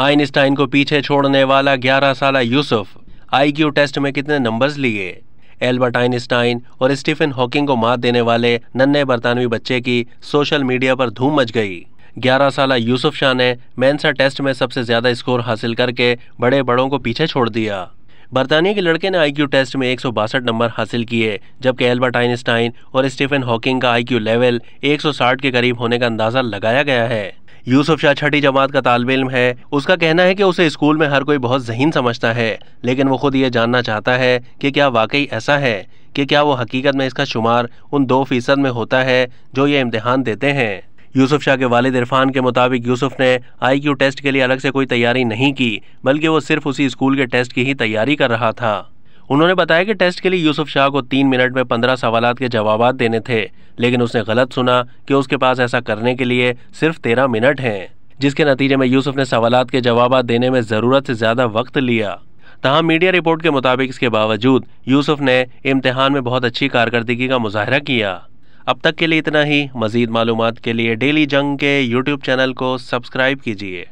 Einstein को पीछे छोड़ने वाला 11 साल यूसुफ आईक्यू टेस्ट में कितने नंबर्स लिए एल्बर्ट आइंस्टाइन और स्टीफन हॉकिंग को मात देने वाले नन्हे बरतानवी बच्चे की सोशल मीडिया पर धूम मच गई 11 साल यूसुफ शाह ने मैंसर टेस्ट में सबसे ज्यादा स्कोर हासिल करके बड़े बड़ों को पीछे छोड़ दिया बरतानिया के लड़के ने आईक्यू टेस्ट में एक नंबर हासिल किए जबकि एल्बर्ट आइंस्टाइन और स्टीफन हॉकिंग का आईक्यू लेवल 160 के करीब होने का अंदाजा लगाया गया है यूसुफ शाह छठी जमात का तालब इम है उसका कहना है कि उसे स्कूल में हर कोई बहुत जहीन समझता है लेकिन वो खुद ये जानना चाहता है कि क्या वाकई ऐसा है कि क्या वो हकीकत में इसका शुमार उन दो फीसद में होता है जो ये इम्तहान देते हैं यूसुफ शाह के वालिद इरफान के मुताबिक यूसुफ ने आई क्यू टेस्ट के लिए अलग से कोई तैयारी नहीं की बल्कि वो सिर्फ उसी स्कूल के टेस्ट की ही तैयारी कर रहा था उन्होंने बताया कि टेस्ट के लिए यूसुफ शाह को तीन मिनट में पंद्रह सवाल के जवाब देने थे लेकिन उसने गलत सुना कि उसके पास ऐसा करने के लिए सिर्फ तेरह मिनट हैं जिसके नतीजे में यूसुफ ने सवाल के जवाब देने में ज़रूरत से ज़्यादा वक्त लिया तहाँ मीडिया रिपोर्ट के मुताबिक इसके बावजूद यूसुफ ने इम्तहान में बहुत अच्छी कारकर्दगी का मुजाहरा किया अब तक के लिए इतना ही मज़ीद मालूम के लिए डेली जंग के यूट्यूब चैनल को सब्सक्राइब कीजिए